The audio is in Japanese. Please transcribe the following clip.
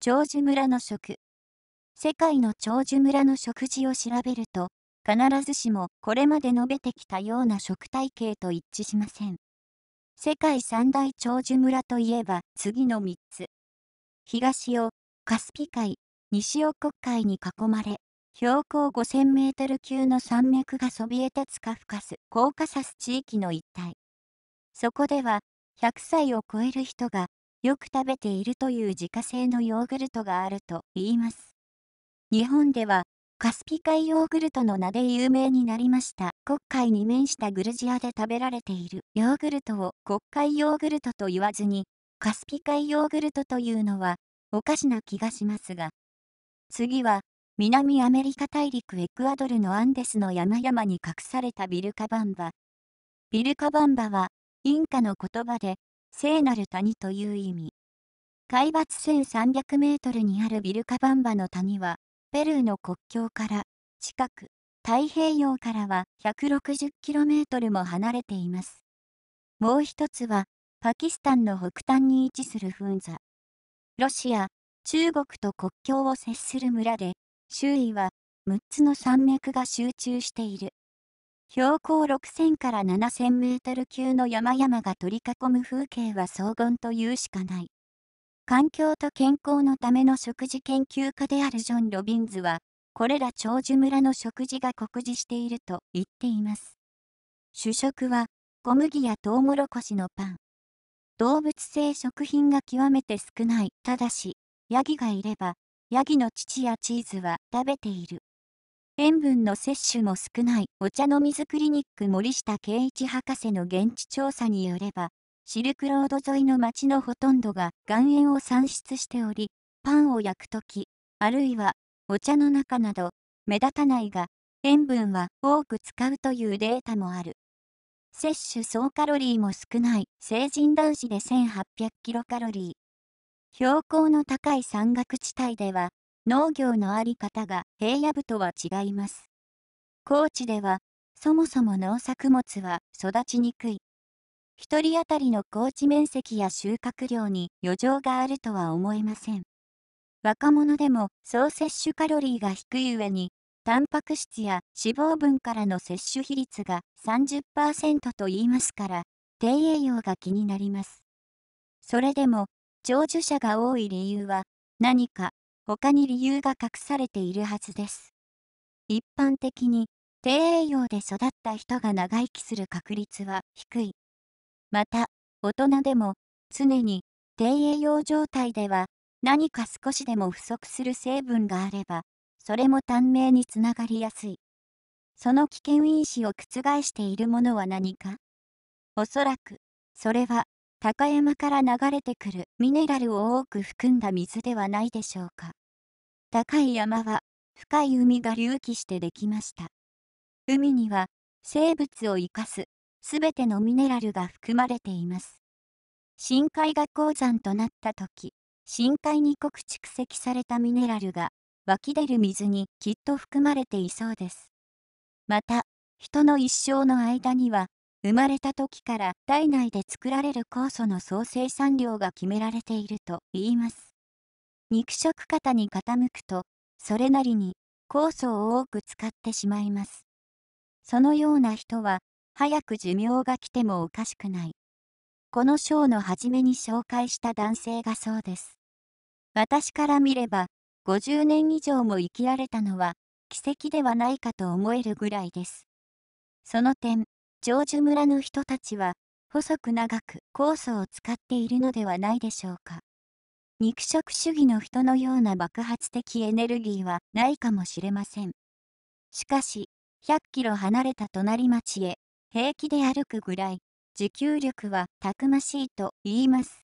長寿村の食世界の長寿村の食事を調べると必ずしもこれまで述べてきたような食体系と一致しません世界三大長寿村といえば次の3つ東をカスピ海西を国海に囲まれ標高5000メートル級の山脈がそびえ立つカフカスコーカサス地域の一帯そこでは100歳を超える人がよく食べているという自家製のヨーグルトがあると言います。日本ではカスピ海ヨーグルトの名で有名になりました。黒海に面したグルジアで食べられているヨーグルトを黒海ヨーグルトと言わずに、カスピ海ヨーグルトというのはおかしな気がしますが。次は、南アメリカ大陸エクアドルのアンデスの山々に隠されたビルカバンバ。ビルカバンバは、インカの言葉で、聖なる谷という意味。海抜1300メートルにあるビルカバンバの谷は、ペルーの国境から近く、太平洋からは 160km も離れています。もう一つは、パキスタンの北端に位置するフンザ。ロシア、中国と国境を接する村で、周囲は6つの山脈が集中している。標高6000から7000メートル級の山々が取り囲む風景は荘厳というしかない。環境と健康のための食事研究家であるジョン・ロビンズは、これら長寿村の食事が酷似していると言っています。主食は、小麦やトウモロコシのパン。動物性食品が極めて少ない。ただし、ヤギがいれば、ヤギの乳やチーズは食べている。塩分の摂取も少ないお茶の水クリニック森下圭一博士の現地調査によれば、シルクロード沿いの町のほとんどが岩塩を産出しており、パンを焼くとき、あるいはお茶の中など目立たないが、塩分は多く使うというデータもある。摂取総カロリーも少ない成人男子で1800キロカロリー。標高の高い山岳地帯では農業のあり方が平野部とは違います。高知では、そもそも農作物は育ちにくい。1人当たりの高知面積や収穫量に余剰があるとは思えません。若者でも総摂取カロリーが低い上に、タンパク質や脂肪分からの摂取比率が30%と言いますから、低栄養が気になります。それでも、長寿者が多い理由は、何か他に理由が隠されているはずです。一般的に低栄養で育った人が長生きする確率は低い。また、大人でも常に低栄養状態では何か少しでも不足する成分があれば、それも短命につながりやすい。その危険因子を覆しているものは何かおそらく、それは高山から流れてくるミネラルを多く含んだ水ではないでしょうか。高い山は深い海が隆起してできました。海には生物を生かすすべてのミネラルが含まれています。深海が鉱山となった時、深海に濃く蓄積されたミネラルが湧き出る水にきっと含まれていそうです。また、人の一生の間には生まれた時から体内で作られる酵素の総生産量が決められていると言います。肉食型に傾くと、それなりに酵素を多く使ってしまいます。そのような人は、早く寿命が来てもおかしくない。この章の初めに紹介した男性がそうです。私から見れば、50年以上も生きられたのは、奇跡ではないかと思えるぐらいです。その点、長寿村の人たちは、細く長く酵素を使っているのではないでしょうか。肉食主義の人のような爆発的エネルギーはないかもしれません。しかし、100キロ離れた隣町へ平気で歩くぐらい、持久力はたくましいと言います。